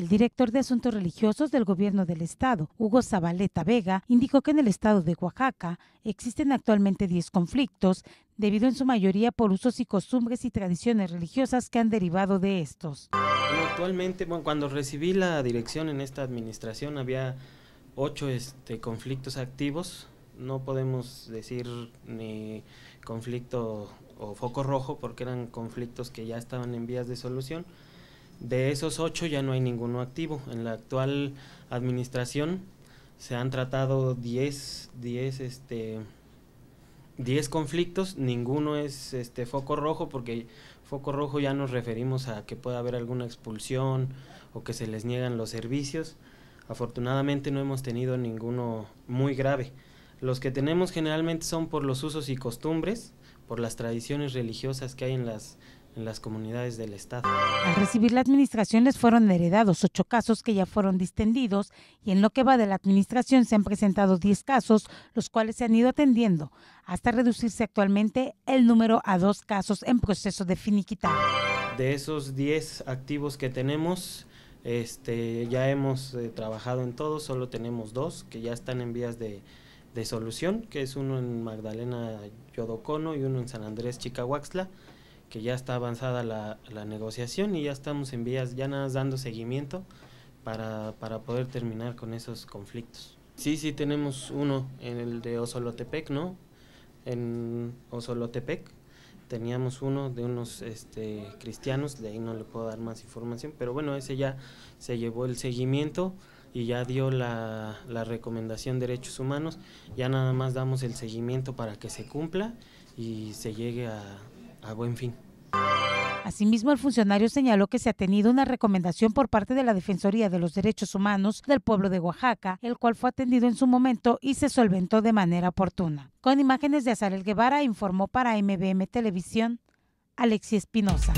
El director de Asuntos Religiosos del Gobierno del Estado, Hugo Zabaleta Vega, indicó que en el estado de Oaxaca existen actualmente 10 conflictos, debido en su mayoría por usos y costumbres y tradiciones religiosas que han derivado de estos. actualmente, cuando recibí la dirección en esta administración había 8 este, conflictos activos. No podemos decir ni conflicto o foco rojo porque eran conflictos que ya estaban en vías de solución de esos ocho ya no hay ninguno activo. En la actual administración se han tratado 10 diez, este diez conflictos, ninguno es este foco rojo porque foco rojo ya nos referimos a que pueda haber alguna expulsión o que se les niegan los servicios. Afortunadamente no hemos tenido ninguno muy grave. Los que tenemos generalmente son por los usos y costumbres, por las tradiciones religiosas que hay en las en las comunidades del Estado. Al recibir la administración les fueron heredados ocho casos que ya fueron distendidos y en lo que va de la administración se han presentado diez casos, los cuales se han ido atendiendo, hasta reducirse actualmente el número a dos casos en proceso de finiquitar. De esos diez activos que tenemos, este, ya hemos eh, trabajado en todos, solo tenemos dos que ya están en vías de, de solución, que es uno en Magdalena Yodocono y uno en San Andrés Chicahuaxla que ya está avanzada la, negociación y ya estamos en vías, ya nada más dando seguimiento para, poder terminar con esos conflictos. Sí, sí, tenemos uno, en el de Osolotepec, ¿no? En Osolotepec teníamos uno de unos este, cristianos, de ahí no le puedo dar más información, pero bueno, ese ya se llevó el seguimiento y ya dio la, la recomendación de derechos humanos, ya nada más damos el seguimiento para que se cumpla y se llegue a, a ah, buen fin. Asimismo, el funcionario señaló que se ha tenido una recomendación por parte de la Defensoría de los Derechos Humanos del pueblo de Oaxaca, el cual fue atendido en su momento y se solventó de manera oportuna. Con imágenes de Azarel Guevara, informó para MBM Televisión Alexis Espinosa.